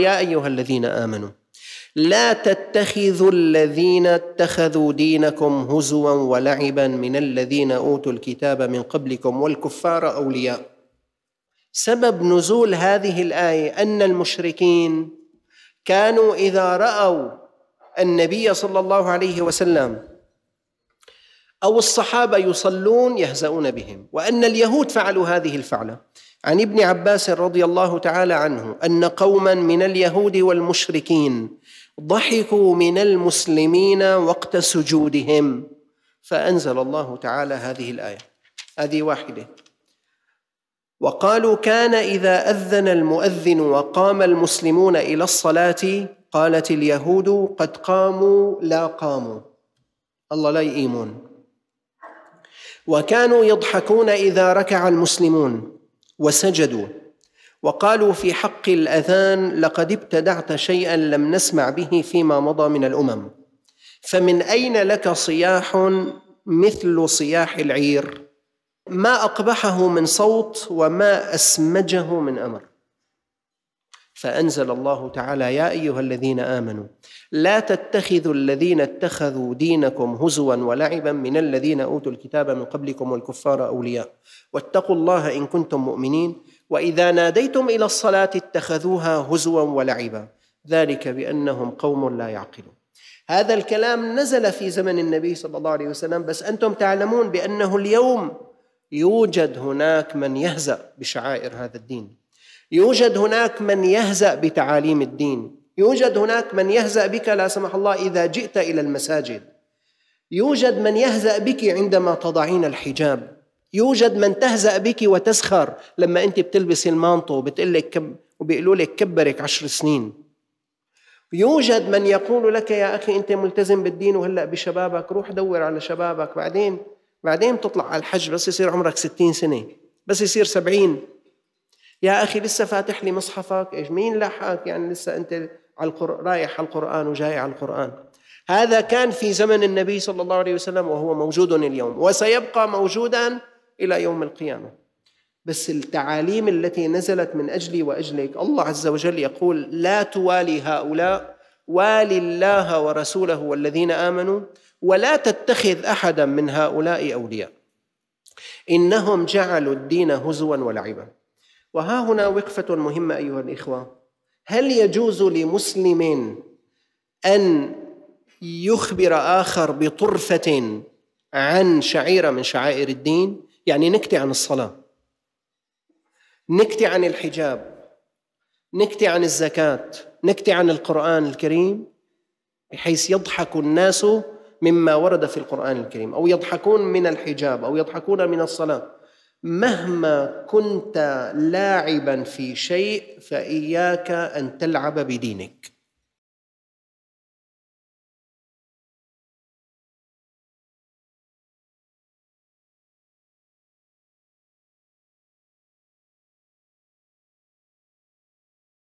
يا ايها الذين امنوا لا تتخذوا الذين اتخذوا دينكم هزوا ولعبا من الذين اوتوا الكتاب من قبلكم والكفار اولياء سبب نزول هذه الايه ان المشركين كانوا اذا راوا النبي صلى الله عليه وسلم أو الصحابة يصلون يهزؤون بهم وأن اليهود فعلوا هذه الفعلة عن ابن عباس رضي الله تعالى عنه أن قوما من اليهود والمشركين ضحكوا من المسلمين وقت سجودهم فأنزل الله تعالى هذه الآية هذه واحدة وقالوا كان إذا أذن المؤذن وقام المسلمون إلى الصلاة قالت اليهود قد قاموا لا قاموا الله لا يقيمون وكانوا يضحكون اذا ركع المسلمون وسجدوا وقالوا في حق الاذان لقد ابتدعت شيئا لم نسمع به فيما مضى من الامم فمن اين لك صياح مثل صياح العير ما اقبحه من صوت وما اسمجه من امر فأنزل الله تعالى يا أيها الذين آمنوا لا تتخذوا الذين اتخذوا دينكم هزوا ولعبا من الذين أوتوا الكتاب من قبلكم والكفار أولياء واتقوا الله إن كنتم مؤمنين وإذا ناديتم إلى الصلاة اتخذوها هزوا ولعبا ذلك بأنهم قوم لا يعقلون هذا الكلام نزل في زمن النبي صلى الله عليه وسلم بس أنتم تعلمون بأنه اليوم يوجد هناك من يهزأ بشعائر هذا الدين يوجد هناك من يهزأ بتعاليم الدين يوجد هناك من يهزأ بك لا سمح الله إذا جئت إلى المساجد يوجد من يهزأ بك عندما تضعين الحجاب يوجد من تهزأ بك وتسخر لما أنت بتلبسي المانطو لك كب وبيقولوا لك كبرك عشر سنين يوجد من يقول لك يا أخي أنت ملتزم بالدين وهلأ بشبابك روح دور على شبابك بعدين بعدين تطلع على الحج بس يصير عمرك ستين سنة بس يصير سبعين يا أخي لسه فاتح لي مصحفك إيش مين لحقك يعني لسه أنت على القرآن رايح على القرآن وجاي على القرآن هذا كان في زمن النبي صلى الله عليه وسلم وهو موجود اليوم وسيبقى موجودا إلى يوم القيامة بس التعاليم التي نزلت من أجلي وأجلك الله عز وجل يقول لا توالي هؤلاء والي الله ورسوله والذين آمنوا ولا تتخذ أحدا من هؤلاء أولياء إنهم جعلوا الدين هزوا ولعبا وها هنا وقفة مهمة أيها الإخوة هل يجوز لمسلم أن يخبر آخر بطرفة عن شعيرة من شعائر الدين يعني نكتي عن الصلاة نكتي عن الحجاب نكتي عن الزكاة نكتي عن القرآن الكريم بحيث يضحك الناس مما ورد في القرآن الكريم أو يضحكون من الحجاب أو يضحكون من الصلاة مهما كنت لاعبا في شيء فاياك ان تلعب بدينك